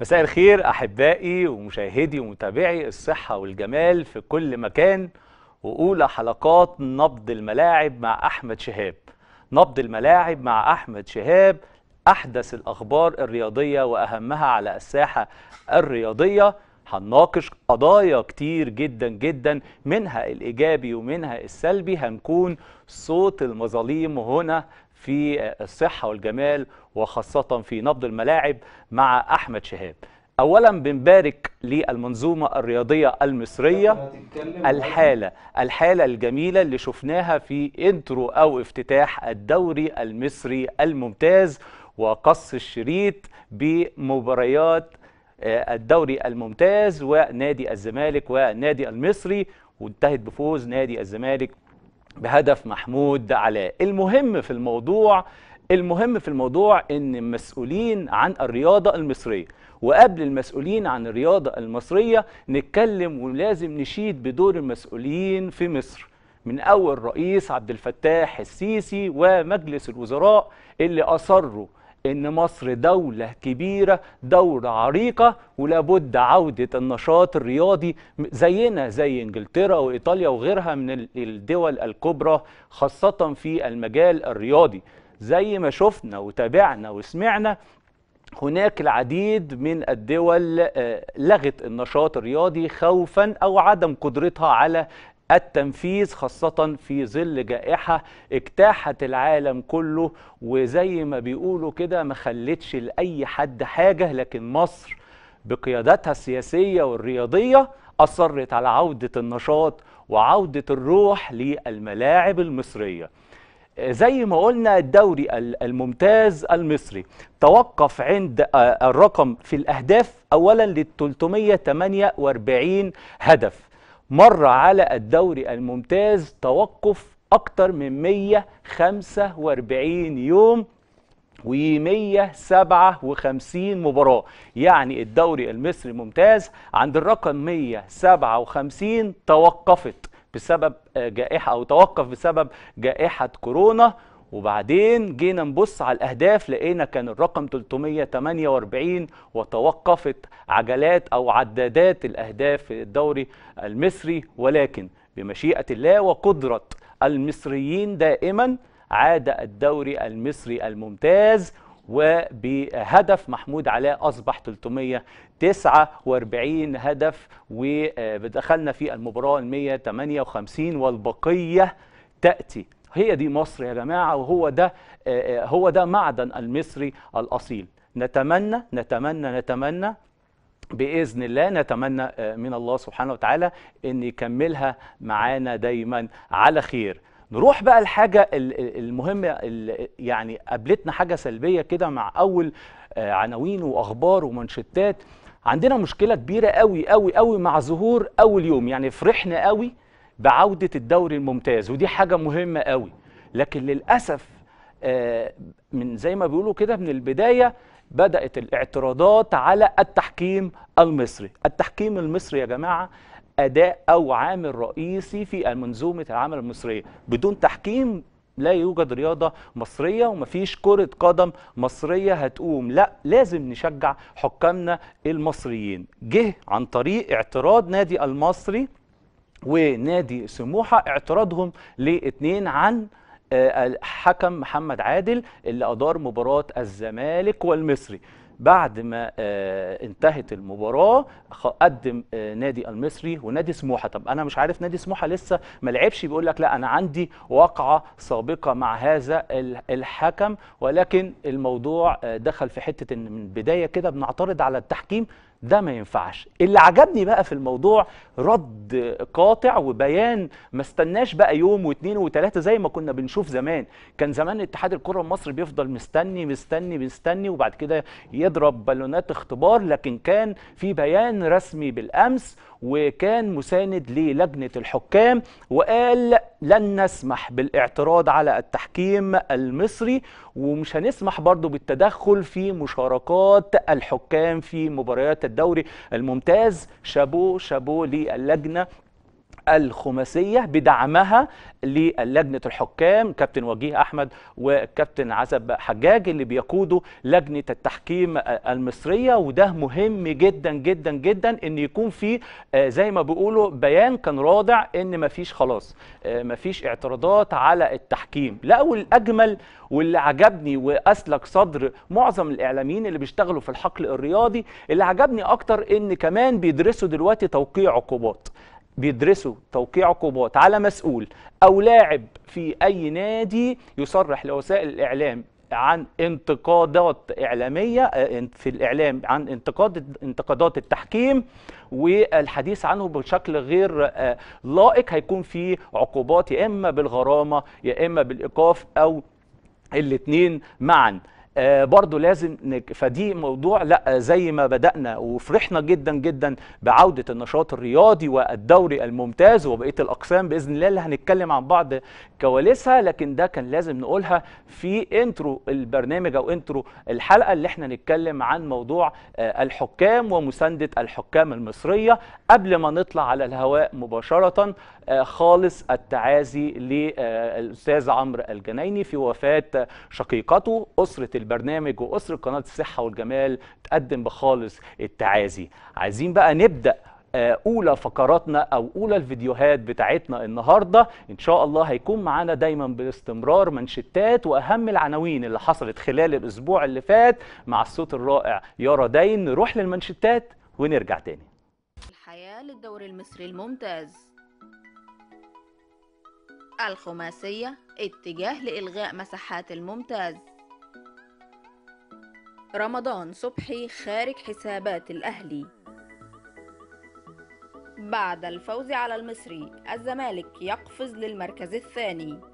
مساء الخير احبائي ومشاهدي ومتابعي الصحه والجمال في كل مكان واولى حلقات نبض الملاعب مع احمد شهاب نبض الملاعب مع احمد شهاب احدث الاخبار الرياضيه واهمها على الساحه الرياضيه هنناقش قضايا كتير جدا جدا منها الإيجابي ومنها السلبي هنكون صوت المظاليم هنا في الصحة والجمال وخاصة في نبض الملاعب مع أحمد شهاب اولا بنبارك للمنظومه الرياضيه المصريه الحاله الحاله الجميله اللي شفناها في انترو او افتتاح الدوري المصري الممتاز وقص الشريط بمباريات آه، الدوري الممتاز ونادي الزمالك ونادي المصري وانتهت بفوز نادي الزمالك بهدف محمود علاء المهم في الموضوع المهم في الموضوع ان المسؤولين عن الرياضه المصريه وقبل المسؤولين عن الرياضه المصريه نتكلم ولازم نشيد بدور المسؤولين في مصر من اول رئيس عبد الفتاح السيسي ومجلس الوزراء اللي اصروا ان مصر دولة كبيرة دولة عريقة ولابد عودة النشاط الرياضي زينا زي انجلترا وايطاليا وغيرها من الدول الكبرى خاصة في المجال الرياضي زي ما شفنا وتابعنا وسمعنا هناك العديد من الدول آه، لغت النشاط الرياضي خوفا او عدم قدرتها على التنفيذ خاصة في ظل جائحة اجتاحت العالم كله وزي ما بيقولوا كده ما خلتش لأي حد حاجة لكن مصر بقيادتها السياسية والرياضية أصرت على عودة النشاط وعودة الروح للملاعب المصرية زي ما قلنا الدوري الممتاز المصري توقف عند آه، الرقم في الأهداف أولا لل 348 هدف مر على الدوري الممتاز توقف أكتر من 145 يوم و 157 مباراة يعني الدوري المصري ممتاز عند الرقم 157 توقفت بسبب آه، جائحة أو توقف بسبب جائحة كورونا وبعدين جينا نبص على الاهداف لقينا كان الرقم 348 وتوقفت عجلات او عدادات الاهداف في الدوري المصري ولكن بمشيئه الله وقدره المصريين دائما عاد الدوري المصري الممتاز وبهدف محمود علاء اصبح 349 هدف ودخلنا في المباراه 158 والبقيه تاتي هي دي مصر يا جماعة وهو ده آه، آه، هو ده معدن المصري الأصيل نتمنى نتمنى نتمنى باذن الله نتمنى آه، من الله سبحانه وتعالى ان يكملها معانا دايما على خير نروح بقى الحاجه المهمه يعني قابلتنا حاجه سلبيه كده مع اول عناوين واخبار ومانشيتات عندنا مشكله كبيره قوي قوي قوي مع ظهور اول يوم يعني فرحنا قوي بعودة الدوري الممتاز ودي حاجة مهمة قوي لكن للأسف آه، من زي ما بيقولوا كده من البداية بدأت الاعتراضات على التحكيم المصري التحكيم المصري يا جماعة أداء أو عامل رئيسي في منظومة العمل المصرية بدون تحكيم لا يوجد رياضة مصرية ومفيش كرة قدم مصرية هتقوم لا لازم نشجع حكامنا المصريين جه عن طريق اعتراض نادي المصري ونادي سموحه اعتراضهم لاثنين عن آه، الحكم محمد عادل اللي ادار مباراه الزمالك والمصري بعد ما آه، انتهت المباراه قدم آه، نادي المصري ونادي سموحه طب انا مش عارف نادي سموحه لسه ما لعبش بيقول لك لا انا عندي وقعة سابقه مع هذا الحكم ولكن الموضوع دخل في حته ان من بدايه كده بنعترض على التحكيم ده ما ينفعش اللي عجبني بقى في الموضوع رد قاطع وبيان ما استناش بقى يوم واثنين وثلاثه زي ما كنا بنشوف زمان كان زمان اتحاد الكره المصري بيفضل مستني مستني مستني وبعد كده يضرب بالونات اختبار لكن كان في بيان رسمي بالامس وكان مساند للجنة الحكام وقال لن نسمح بالاعتراض على التحكيم المصري ومش هنسمح برضو بالتدخل في مشاركات الحكام في مباريات الدوري الممتاز شابو شابو للجنة الخماسية بدعمها للجنة الحكام كابتن وجيه أحمد وكابتن عزب حجاج اللي بيقودوا لجنة التحكيم المصرية وده مهم جدا جدا جدا ان يكون في آه، زي ما بيقولوا بيان كان رادع ان مفيش خلاص آه، مفيش اعتراضات على التحكيم لا والاجمل واللي عجبني واسلك صدر معظم الاعلاميين اللي بيشتغلوا في الحقل الرياضي اللي عجبني اكتر ان كمان بيدرسوا دلوقتي توقيع عقوبات بيدرسوا توقيع عقوبات على مسؤول او لاعب في اي نادي يصرح لوسائل الاعلام عن انتقادات إعلامية آه، في الإعلام عن انتقاد انتقادات التحكيم والحديث عنه بشكل غير آه، لائق هيكون في عقوبات يا إما بالغرامة يا إما بالإيقاف أو الاثنين معا آه، برضو لازم نك... فدي موضوع لا زي ما بدأنا وفرحنا جدا جدا بعودة النشاط الرياضي والدوري الممتاز وبقية الأقسام بإذن الله اللي هنتكلم عن بعض كواليسها لكن ده كان لازم نقولها في انترو البرنامج أو انترو الحلقة اللي احنا نتكلم عن موضوع آه، الحكام ومساندة الحكام المصرية قبل ما نطلع على الهواء مباشرة آه، خالص التعازي للأستاذ عمرو الجنايني في وفاة شقيقته أسرة البرنامج واسره قناه الصحه والجمال تقدم بخالص التعازي عايزين بقى نبدا آه، اولى فقراتنا او اولى الفيديوهات بتاعتنا النهارده ان شاء الله هيكون معانا دايما باستمرار منشتات واهم العناوين اللي حصلت خلال الاسبوع اللي فات مع الصوت الرائع يارا داين نروح للمنشتات ونرجع تاني الحياه للدوري المصري الممتاز الخماسيه اتجاه لالغاء مساحات الممتاز رمضان صبحي خارج حسابات الأهلي بعد الفوز على المصري الزمالك يقفز للمركز الثاني